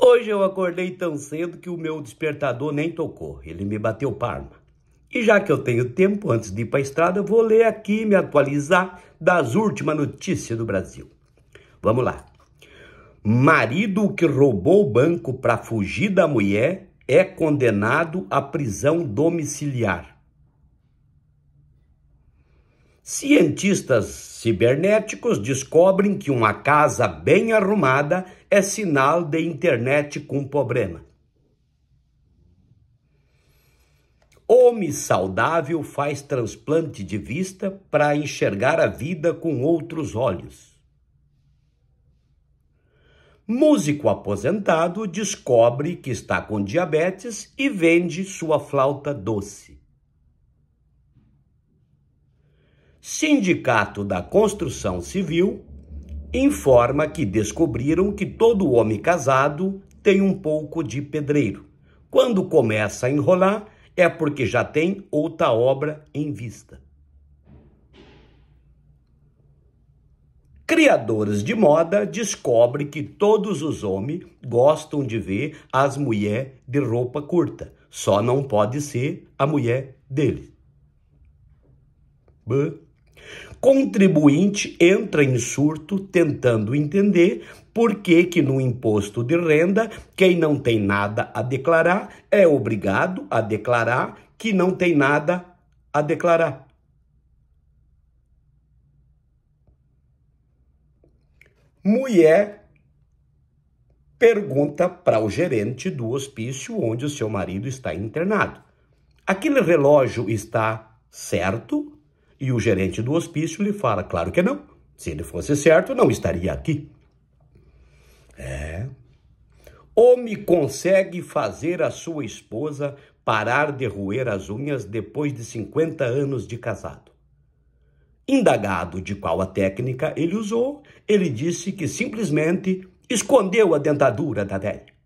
Hoje eu acordei tão cedo que o meu despertador nem tocou, ele me bateu parma. E já que eu tenho tempo antes de ir para a estrada, eu vou ler aqui e me atualizar das últimas notícias do Brasil. Vamos lá. Marido que roubou o banco para fugir da mulher é condenado à prisão domiciliar. Cientistas cibernéticos descobrem que uma casa bem arrumada é sinal de internet com problema. Homem saudável faz transplante de vista para enxergar a vida com outros olhos. Músico aposentado descobre que está com diabetes e vende sua flauta doce. Sindicato da Construção Civil informa que descobriram que todo homem casado tem um pouco de pedreiro. Quando começa a enrolar, é porque já tem outra obra em vista. Criadores de moda descobrem que todos os homens gostam de ver as mulheres de roupa curta, só não pode ser a mulher dele. Buh. Contribuinte entra em surto tentando entender por que, que no imposto de renda quem não tem nada a declarar é obrigado a declarar que não tem nada a declarar. Mulher pergunta para o gerente do hospício onde o seu marido está internado: aquele relógio está certo? E o gerente do hospício lhe fala: claro que não. Se ele fosse certo, não estaria aqui. É. Homem consegue fazer a sua esposa parar de roer as unhas depois de 50 anos de casado. Indagado de qual a técnica ele usou, ele disse que simplesmente escondeu a dentadura da velha.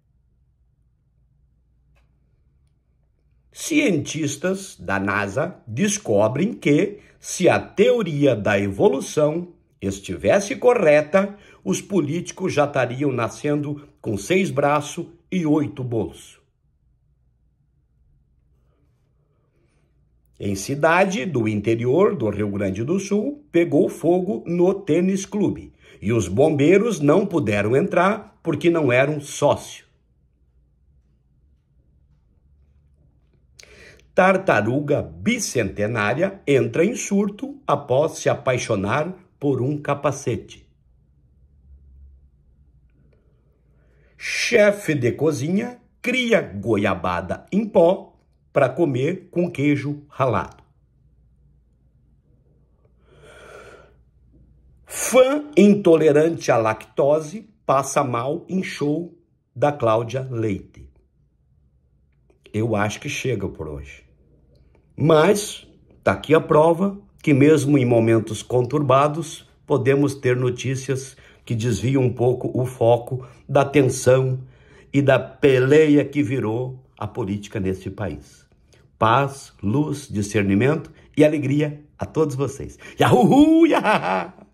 cientistas da NASA descobrem que, se a teoria da evolução estivesse correta, os políticos já estariam nascendo com seis braços e oito bolsos. Em cidade do interior do Rio Grande do Sul, pegou fogo no tênis clube e os bombeiros não puderam entrar porque não eram sócios. Tartaruga bicentenária entra em surto após se apaixonar por um capacete. Chefe de cozinha cria goiabada em pó para comer com queijo ralado. Fã intolerante à lactose passa mal em show da Cláudia Leite. Eu acho que chega por hoje. Mas está aqui a prova que, mesmo em momentos conturbados, podemos ter notícias que desviam um pouco o foco da tensão e da peleia que virou a política neste país. Paz, luz, discernimento e alegria a todos vocês. Yahoo! Yahoo!